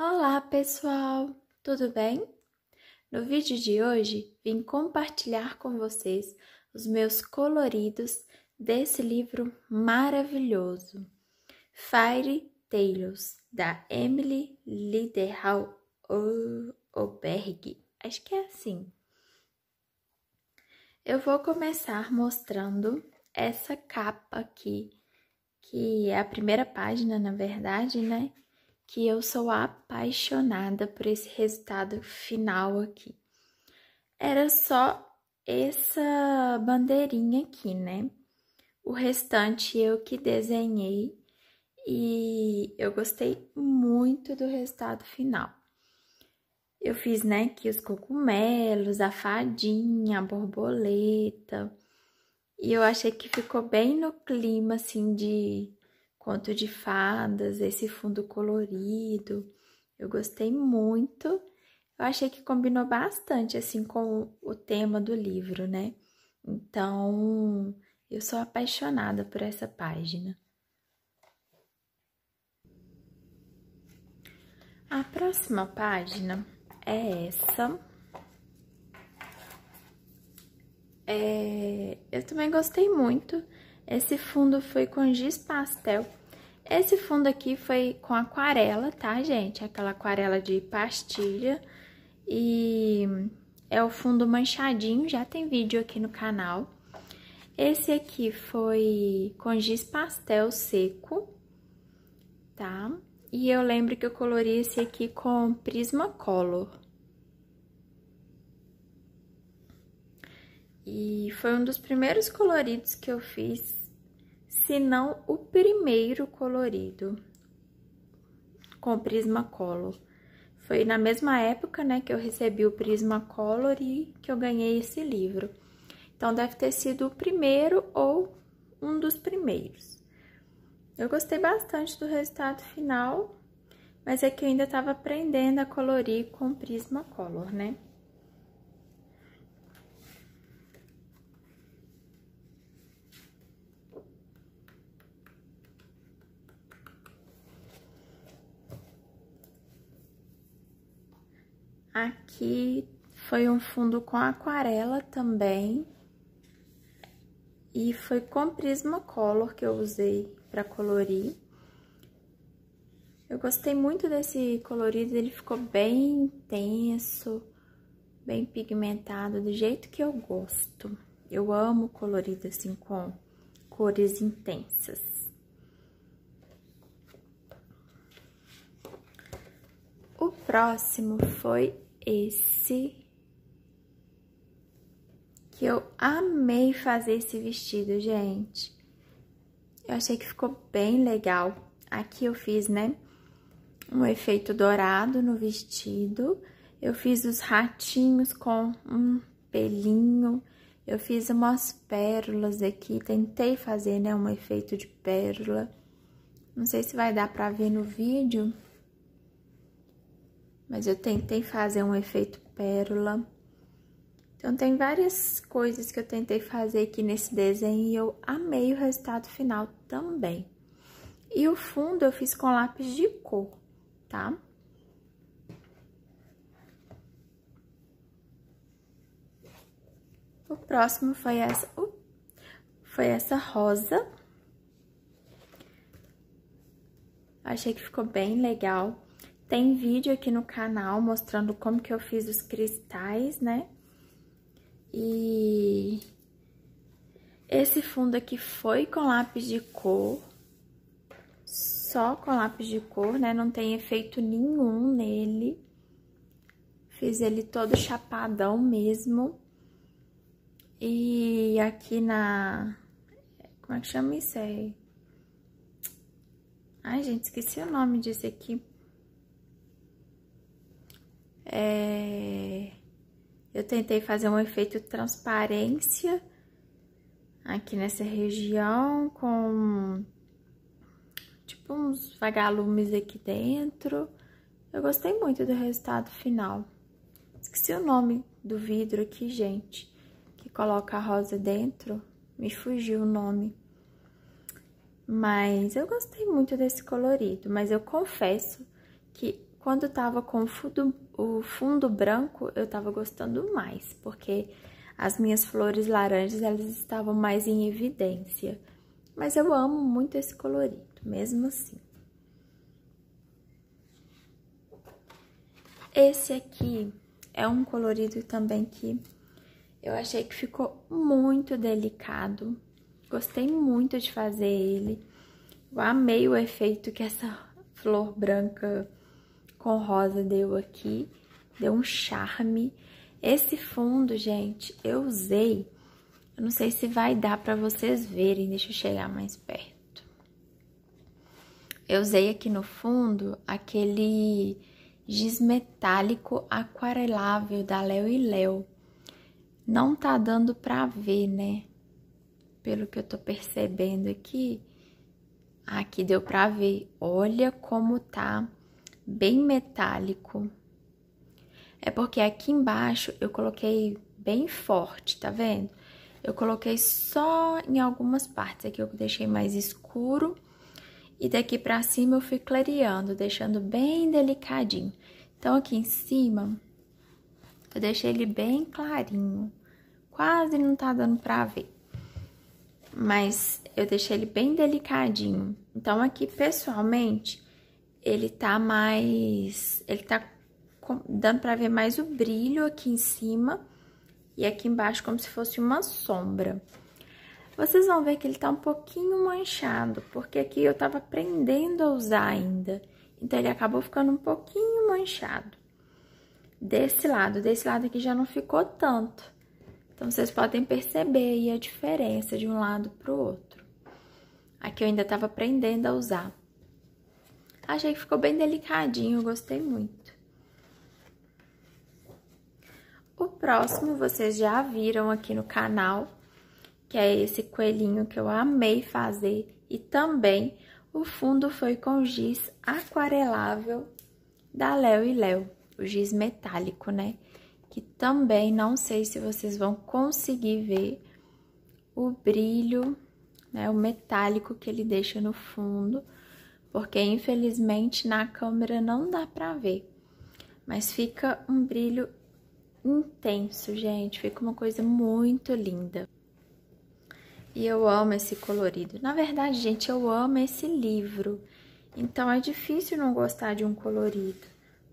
Olá, pessoal! Tudo bem? No vídeo de hoje, vim compartilhar com vocês os meus coloridos desse livro maravilhoso, Fire Tales, da Emily Liderhal Oberg. Acho que é assim. Eu vou começar mostrando essa capa aqui, que é a primeira página, na verdade, né? que eu sou apaixonada por esse resultado final aqui. Era só essa bandeirinha aqui, né? O restante eu que desenhei e eu gostei muito do resultado final. Eu fiz, né, aqui os cogumelos, a fadinha, a borboleta. E eu achei que ficou bem no clima, assim, de conto de fadas, esse fundo colorido. Eu gostei muito. Eu achei que combinou bastante assim com o tema do livro, né? Então, eu sou apaixonada por essa página. A próxima página é essa. É, eu também gostei muito. Esse fundo foi com giz pastel. Esse fundo aqui foi com aquarela, tá, gente? Aquela aquarela de pastilha. E é o fundo manchadinho, já tem vídeo aqui no canal. Esse aqui foi com giz pastel seco, tá? E eu lembro que eu colori esse aqui com Prismacolor. E foi um dos primeiros coloridos que eu fiz se não o primeiro colorido com Prismacolor. Foi na mesma época, né, que eu recebi o Prismacolor e que eu ganhei esse livro. Então deve ter sido o primeiro ou um dos primeiros. Eu gostei bastante do resultado final, mas é que eu ainda estava aprendendo a colorir com Prismacolor, né? Aqui foi um fundo com aquarela também. E foi com Prismacolor que eu usei para colorir. Eu gostei muito desse colorido, ele ficou bem intenso, bem pigmentado, do jeito que eu gosto. Eu amo colorido assim com cores intensas. O próximo foi esse que eu amei fazer esse vestido, gente. Eu achei que ficou bem legal. Aqui eu fiz, né, um efeito dourado no vestido. Eu fiz os ratinhos com um pelinho. Eu fiz umas pérolas aqui, tentei fazer, né, um efeito de pérola. Não sei se vai dar pra ver no vídeo, mas eu tentei fazer um efeito pérola. Então, tem várias coisas que eu tentei fazer aqui nesse desenho e eu amei o resultado final também. E o fundo eu fiz com lápis de cor, tá? O próximo foi essa, uh, foi essa rosa. Achei que ficou bem legal. Tem vídeo aqui no canal mostrando como que eu fiz os cristais, né? E esse fundo aqui foi com lápis de cor, só com lápis de cor, né? Não tem efeito nenhum nele. Fiz ele todo chapadão mesmo. E aqui na... Como é que chama isso aí? É- Ai, gente, esqueci o nome disso aqui. É, eu tentei fazer um efeito transparência aqui nessa região com tipo uns vagalumes aqui dentro. Eu gostei muito do resultado final. Esqueci o nome do vidro aqui, gente, que coloca a rosa dentro. Me fugiu o nome. Mas eu gostei muito desse colorido, mas eu confesso que quando tava com o fundo o fundo branco eu tava gostando mais, porque as minhas flores laranjas elas estavam mais em evidência. Mas eu amo muito esse colorido, mesmo assim. Esse aqui é um colorido também que eu achei que ficou muito delicado. Gostei muito de fazer ele. Eu amei o efeito que essa flor branca com rosa deu aqui, deu um charme. Esse fundo, gente, eu usei, eu não sei se vai dar para vocês verem, deixa eu chegar mais perto. Eu usei aqui no fundo aquele giz metálico aquarelável da Léo e Léo. Não tá dando pra ver, né? Pelo que eu tô percebendo aqui, aqui deu pra ver. Olha como tá bem metálico. É porque aqui embaixo eu coloquei bem forte, tá vendo? Eu coloquei só em algumas partes, aqui eu deixei mais escuro. E daqui pra cima eu fui clareando, deixando bem delicadinho. Então, aqui em cima, eu deixei ele bem clarinho. Quase não tá dando pra ver. Mas eu deixei ele bem delicadinho. Então, aqui, pessoalmente, ele tá mais, ele tá dando pra ver mais o brilho aqui em cima e aqui embaixo como se fosse uma sombra. Vocês vão ver que ele tá um pouquinho manchado, porque aqui eu tava aprendendo a usar ainda. Então, ele acabou ficando um pouquinho manchado. Desse lado, desse lado aqui já não ficou tanto. Então, vocês podem perceber aí a diferença de um lado pro outro. Aqui eu ainda tava aprendendo a usar. Achei que ficou bem delicadinho, gostei muito. O próximo vocês já viram aqui no canal, que é esse coelhinho que eu amei fazer. E também o fundo foi com giz aquarelável da Léo e Léo, o giz metálico, né? Que também não sei se vocês vão conseguir ver o brilho, né? O metálico que ele deixa no fundo porque infelizmente na câmera não dá pra ver. Mas fica um brilho intenso, gente, fica uma coisa muito linda. E eu amo esse colorido. Na verdade, gente, eu amo esse livro. Então é difícil não gostar de um colorido,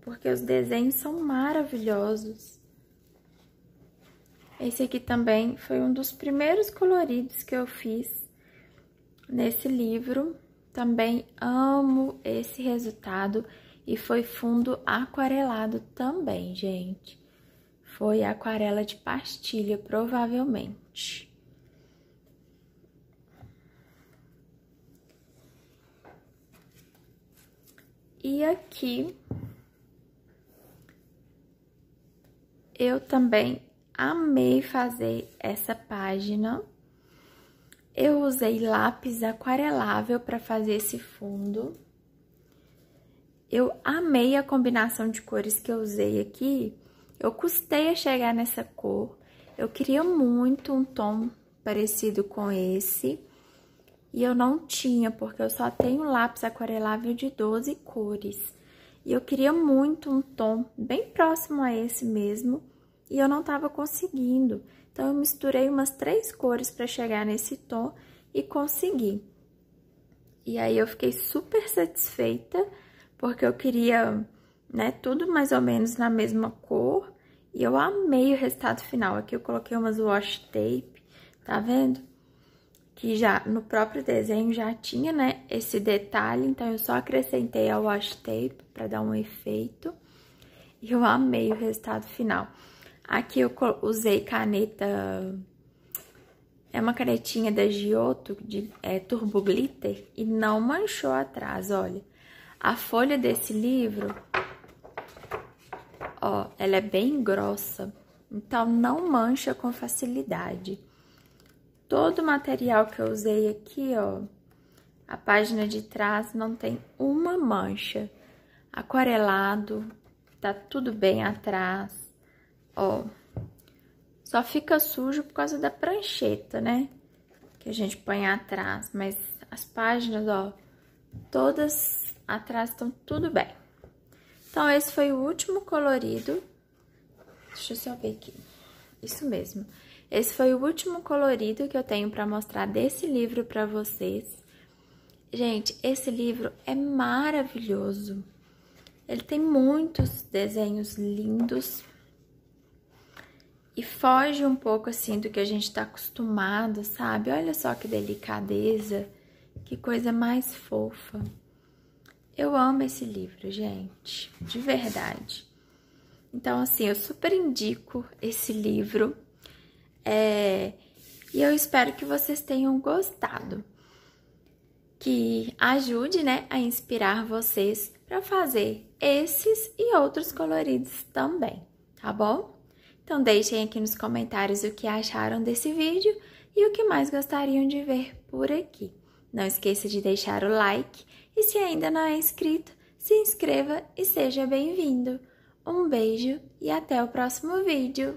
porque os desenhos são maravilhosos. Esse aqui também foi um dos primeiros coloridos que eu fiz nesse livro. Também amo esse resultado e foi fundo aquarelado também, gente. Foi aquarela de pastilha, provavelmente. E aqui eu também amei fazer essa página. Eu usei lápis aquarelável para fazer esse fundo. Eu amei a combinação de cores que eu usei aqui. Eu custei a chegar nessa cor. Eu queria muito um tom parecido com esse. E eu não tinha, porque eu só tenho lápis aquarelável de 12 cores. E eu queria muito um tom bem próximo a esse mesmo. E eu não estava conseguindo. Então, eu misturei umas três cores para chegar nesse tom e consegui. E aí, eu fiquei super satisfeita, porque eu queria, né, tudo mais ou menos na mesma cor. E eu amei o resultado final. Aqui eu coloquei umas wash tape, tá vendo? Que já no próprio desenho já tinha, né, esse detalhe. Então, eu só acrescentei a wash tape para dar um efeito. E eu amei o resultado final. Aqui eu usei caneta, é uma canetinha da Giotto, de é, Turbo Glitter, e não manchou atrás, olha. A folha desse livro, ó, ela é bem grossa, então não mancha com facilidade. Todo o material que eu usei aqui, ó, a página de trás não tem uma mancha. Aquarelado, tá tudo bem atrás ó. Só fica sujo por causa da prancheta, né? Que a gente põe atrás, mas as páginas, ó, todas atrás estão tudo bem. Então, esse foi o último colorido. Deixa eu só ver aqui. Isso mesmo. Esse foi o último colorido que eu tenho para mostrar desse livro para vocês. Gente, esse livro é maravilhoso. Ele tem muitos desenhos lindos, e foge um pouco assim do que a gente está acostumado, sabe? Olha só que delicadeza, que coisa mais fofa. Eu amo esse livro, gente, de verdade. Então, assim, eu super indico esse livro é, e eu espero que vocês tenham gostado. Que ajude, né, a inspirar vocês para fazer esses e outros coloridos também, tá bom? Então deixem aqui nos comentários o que acharam desse vídeo e o que mais gostariam de ver por aqui. Não esqueça de deixar o like e se ainda não é inscrito, se inscreva e seja bem-vindo. Um beijo e até o próximo vídeo!